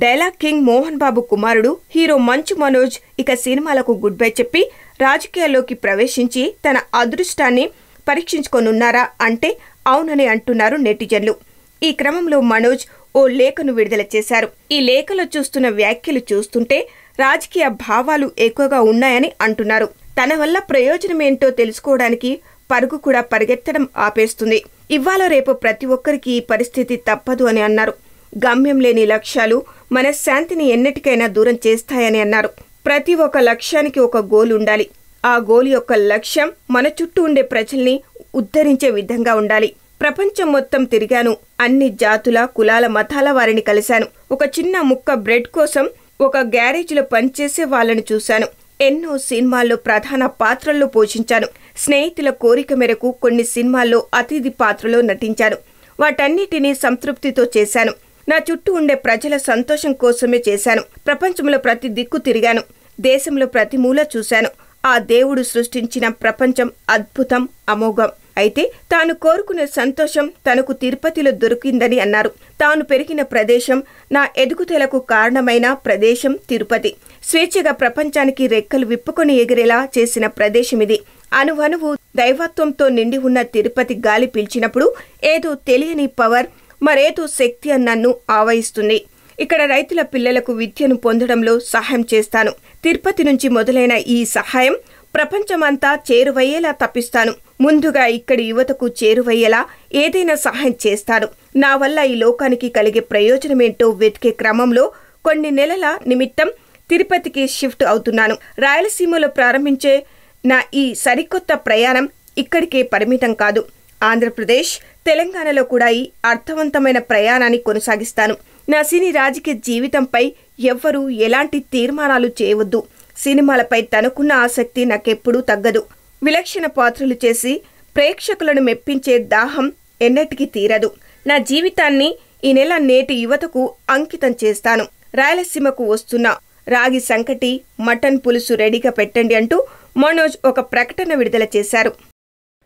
dialogue king Mohan బాబు కుమారుడు hero మంచు మనోజ్ ఇక సినిమాలకు గుడ్ బై చెప్పి రాజకీయాల్లోకి ప్రవేశించి తన అదృష్టాన్ని పరీక్షించుకోనున్నారా అంటే అవునని అంటున్నారు నెటిజన్లు ఈ క్రమంలో మనోజ్ ఓ లేఖను విడుదల చేశారు ఈ లేఖలో చూస్తున్న వ్యాఖ్యలు చూస్తుంటే రాజకీయ భావాలు ఎక్కువగా ఉన్నాయని అంటున్నారు తన వల్ల ప్రయోజనమేంటో తెలుసుకోవడానికి పరుగు కూడా పరిగెత్తడం ఆపేస్తుంది ఇవాళ రేపు ప్రతి ఒక్కరికి ఈ పరిస్థితి తప్పదు అని అన్నారు గమ్యం లేని లక్ష్యాలు మనశ్శాంతిని ఎన్నటికైనా దూరం చేస్తాయని అన్నారు ప్రతి ఒక్క లక్ష్యానికి ఒక గోల్ ఉండాలి ఆ గోల్ యొక్క లక్ష్యం మన చుట్టూ ఉండే ప్రజల్ని ఉద్ధరించే విధంగా ఉండాలి ప్రపంచం మొత్తం తిరిగాను అన్ని జాతుల కులాల మతాల వారిని కలిశాను ఒక చిన్న ముక్క బ్రెడ్ కోసం ఒక గ్యారేజ్లో పనిచేసే వాళ్ళని చూశాను ఎన్నో సినిమాల్లో ప్రధాన పాత్రల్లో పోషించాను స్నేహితుల కోరిక మేరకు కొన్ని సినిమాల్లో అతిథి పాత్రలో నటించాను వాటన్నిటినీ సంతృప్తితో చేశాను నా చుట్టూ ఉండే ప్రజల సంతోషం కోసమే చేశాను ప్రపంచంలో ప్రతి దిక్కు తిరిగాను దేశంలో ప్రతి మూల చూశాను ఆ దేవుడు సృష్టించిన ప్రపంచం అద్భుతం అమోఘం అయితే తాను కోరుకునే సంతోషం తనకు తిరుపతిలో దొరికిందని అన్నారు తాను పెరిగిన ప్రదేశం నా ఎదుగుదలకు కారణమైన ప్రదేశం తిరుపతి స్వేచ్ఛగా ప్రపంచానికి రెక్కలు విప్పుకొని ఎగిరేలా చేసిన ప్రదేశం ఇది అనువనువు దైవత్వంతో నిండి ఉన్న తిరుపతి గాలి పీల్చినప్పుడు ఏదో తెలియని పవర్ మరేదో శక్తి నన్ను ఆవహిస్తుంది ఇక్కడ రైతుల పిల్లలకు విద్యను పొందడంలో సహాయం చేస్తాను తిరుపతి నుంచి మొదలైన ఈ సహాయం ప్రపంచమంతా చేరువయ్యేలా తప్పిస్తాను ముందుగా ఇక్కడి యువతకు చేరువయ్యేలా ఏదైనా సహాయం చేస్తాను నా వల్ల ఈ లోకానికి కలిగే ప్రయోజనమేంటో వెతికే క్రమంలో కొన్ని నెలల నిమిత్తం తిరుపతికి షిఫ్ట్ అవుతున్నాను రాయలసీమలో ప్రారంభించే నా ఈ సరికొత్త ప్రయాణం ఇక్కడికే పరిమితం కాదు ఆంధ్రప్రదేశ్ తెలంగాణలో కూడా ఈ అర్థవంతమైన ప్రయాణాన్ని కొనసాగిస్తాను నా సినీ రాజకీయ జీవితంపై ఎవ్వరూ ఎలాంటి తీర్మానాలు చేయవద్దు సినిమాలపై తనకున్న ఆసక్తి నాకెప్పుడూ తగ్గదు విలక్షణ పాత్రలు చేసి ప్రేక్షకులను మెప్పించే దాహం ఎన్నటికీ తీరదు నా జీవితాన్ని ఈ నెల నేటి యువతకు అంకితం చేస్తాను రాయలసీమకు వస్తున్న రాగి సంకటి మటన్ పులుసు రెడీగా పెట్టండి అంటూ మనోజ్ ఒక ప్రకటన విడుదల చేశారు